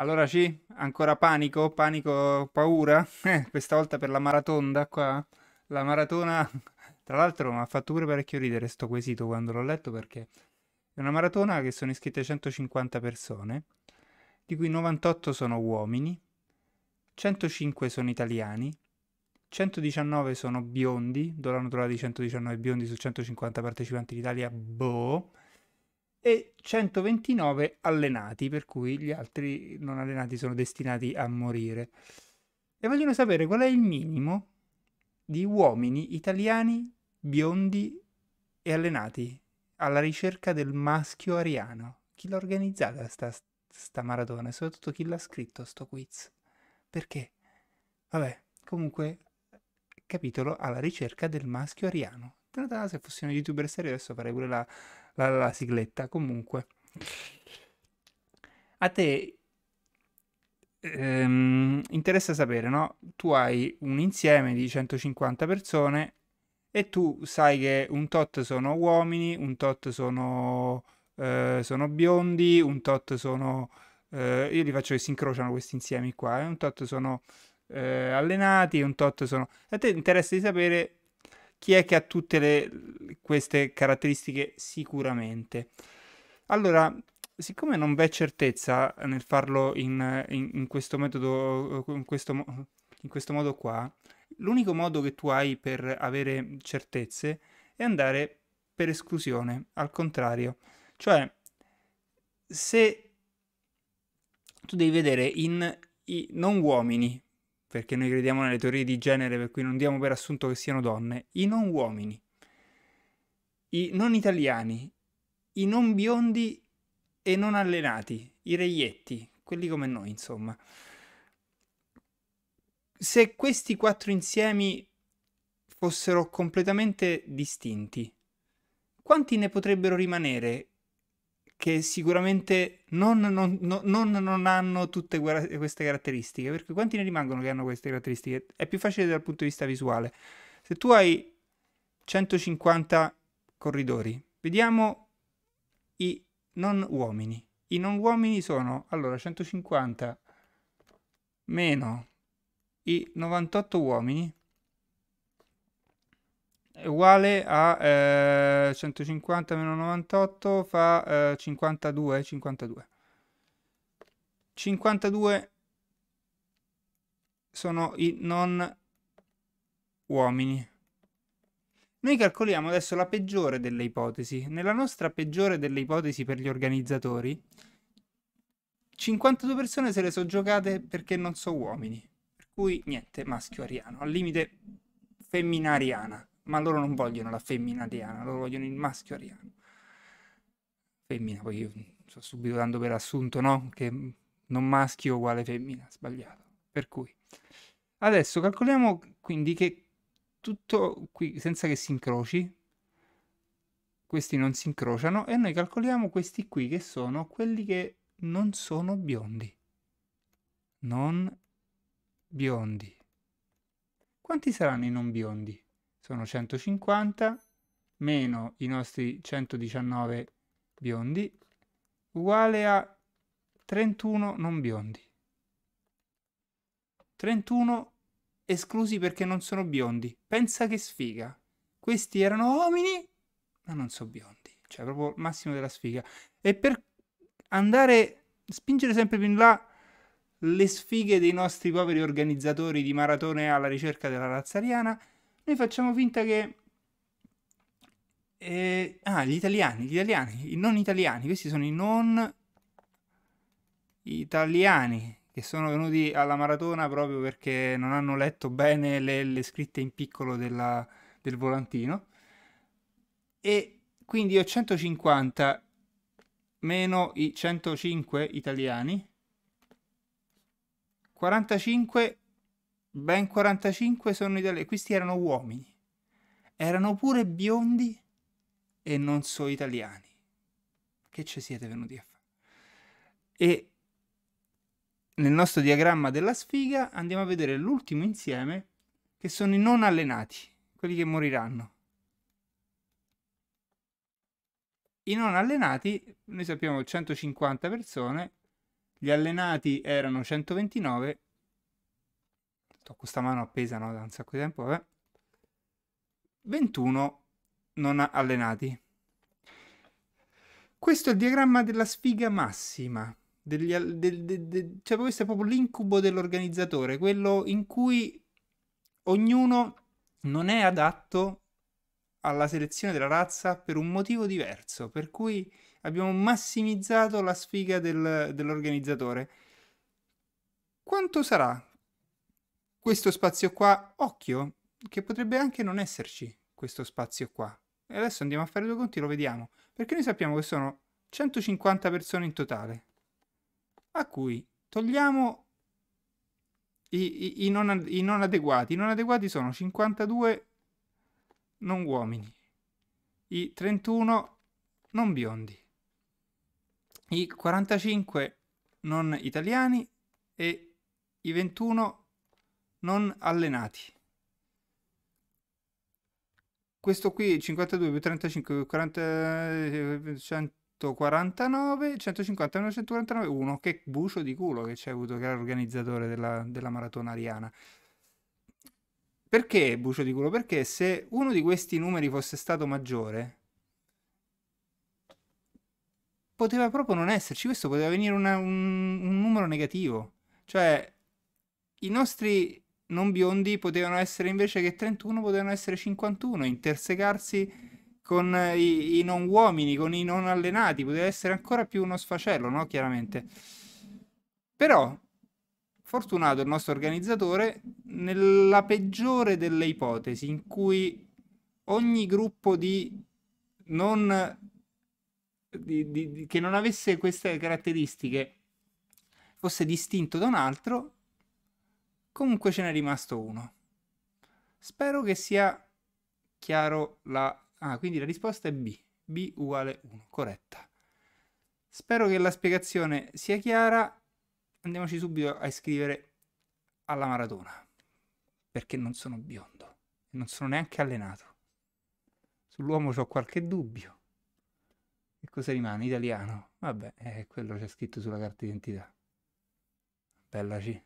Allora sì, ancora panico, panico, paura, eh, questa volta per la maratonda qua, la maratona, tra l'altro mi ha fatto pure parecchio ridere sto quesito quando l'ho letto perché è una maratona che sono iscritte 150 persone, di cui 98 sono uomini, 105 sono italiani, 119 sono biondi, do la Dolano di 119 biondi su 150 partecipanti d'Italia, boh, e 129 allenati, per cui gli altri non allenati sono destinati a morire. E vogliono sapere qual è il minimo di uomini italiani biondi e allenati alla ricerca del maschio ariano. Chi l'ha organizzata sta, sta maratona e soprattutto chi l'ha scritto sto quiz? Perché? Vabbè, comunque, capitolo alla ricerca del maschio ariano. Se fossi uno youtuber serio adesso farei pure la, la, la sigletta. Comunque. A te ehm, interessa sapere, no? Tu hai un insieme di 150 persone e tu sai che un tot sono uomini, un tot sono, eh, sono biondi, un tot sono... Eh, io li faccio che si incrociano questi insiemi qua, eh, un tot sono eh, allenati, un tot sono... A te interessa di sapere chi è che ha tutte le, queste caratteristiche sicuramente? Allora, siccome non v'è certezza nel farlo in, in, in questo metodo, in questo, in questo modo qua, l'unico modo che tu hai per avere certezze è andare per esclusione, al contrario. Cioè, se tu devi vedere in i non uomini, perché noi crediamo nelle teorie di genere, per cui non diamo per assunto che siano donne, i non uomini, i non italiani, i non biondi e non allenati, i reietti, quelli come noi, insomma. Se questi quattro insiemi fossero completamente distinti, quanti ne potrebbero rimanere che sicuramente non, non, non, non hanno tutte queste caratteristiche, perché quanti ne rimangono che hanno queste caratteristiche? È più facile dal punto di vista visuale. Se tu hai 150 corridori, vediamo i non uomini. I non uomini sono, allora, 150 meno i 98 uomini è uguale a eh, 150 meno 98 fa eh, 52, 52. 52 sono i non uomini. Noi calcoliamo adesso la peggiore delle ipotesi. Nella nostra peggiore delle ipotesi per gli organizzatori, 52 persone se le sono giocate perché non sono uomini. Per cui niente, maschio ariano, al limite femminariana ma loro non vogliono la femmina ariana, loro vogliono il maschio ariano. Femmina, poi io sto subito dando per assunto, no? Che non maschio uguale femmina, sbagliato. Per cui adesso calcoliamo quindi che tutto qui senza che si incroci questi non si incrociano e noi calcoliamo questi qui che sono quelli che non sono biondi. Non biondi. Quanti saranno i non biondi? sono 150 meno i nostri 119 biondi uguale a 31 non biondi. 31 esclusi perché non sono biondi. Pensa che sfiga. Questi erano uomini, ma non sono biondi. Cioè, proprio il massimo della sfiga. E per andare, spingere sempre più in là le sfighe dei nostri poveri organizzatori di maratone alla ricerca della razza ariana, noi facciamo finta che... Eh, ah, gli italiani, gli italiani, i non italiani, questi sono i non italiani che sono venuti alla maratona proprio perché non hanno letto bene le, le scritte in piccolo della, del volantino. E quindi ho 150 meno i 105 italiani, 45 ben 45 sono italiani, questi erano uomini, erano pure biondi e non so italiani. Che ci siete venuti a fare? E nel nostro diagramma della sfiga andiamo a vedere l'ultimo insieme che sono i non allenati, quelli che moriranno. I non allenati, noi sappiamo 150 persone, gli allenati erano 129 ho questa mano appesa no, da un sacco di tempo, vabbè. 21 non allenati. Questo è il diagramma della sfiga massima. Degli, del, de, de, cioè questo è proprio l'incubo dell'organizzatore, quello in cui ognuno non è adatto alla selezione della razza per un motivo diverso, per cui abbiamo massimizzato la sfiga del, dell'organizzatore. Quanto sarà questo spazio qua, occhio, che potrebbe anche non esserci questo spazio qua. E adesso andiamo a fare due conti lo vediamo, perché noi sappiamo che sono 150 persone in totale, a cui togliamo i, i, i, non, i non adeguati. I non adeguati sono 52 non uomini, i 31 non biondi, i 45 non italiani e i 21 non non allenati. Questo qui 52 più 35 più 40, 149, 150 meno 149, 1. che bucio di culo che c'è avuto che era l'organizzatore della, della maratona ariana. Perché bucio di culo? Perché se uno di questi numeri fosse stato maggiore, poteva proprio non esserci, questo poteva venire una, un, un numero negativo. Cioè, i nostri non biondi potevano essere invece che 31, potevano essere 51, intersecarsi con eh, i, i non uomini, con i non allenati, poteva essere ancora più uno sfacello, no? Chiaramente. Però, fortunato il nostro organizzatore, nella peggiore delle ipotesi in cui ogni gruppo di non... Di, di, che non avesse queste caratteristiche fosse distinto da un altro, Comunque ce n'è rimasto uno. Spero che sia chiaro la... Ah, quindi la risposta è B. B uguale 1, corretta. Spero che la spiegazione sia chiara. Andiamoci subito a iscrivere alla maratona. Perché non sono biondo. Non sono neanche allenato. Sull'uomo ho qualche dubbio. Che cosa rimane? Italiano? Vabbè, è eh, quello c'è scritto sulla carta d'identità. Bella C.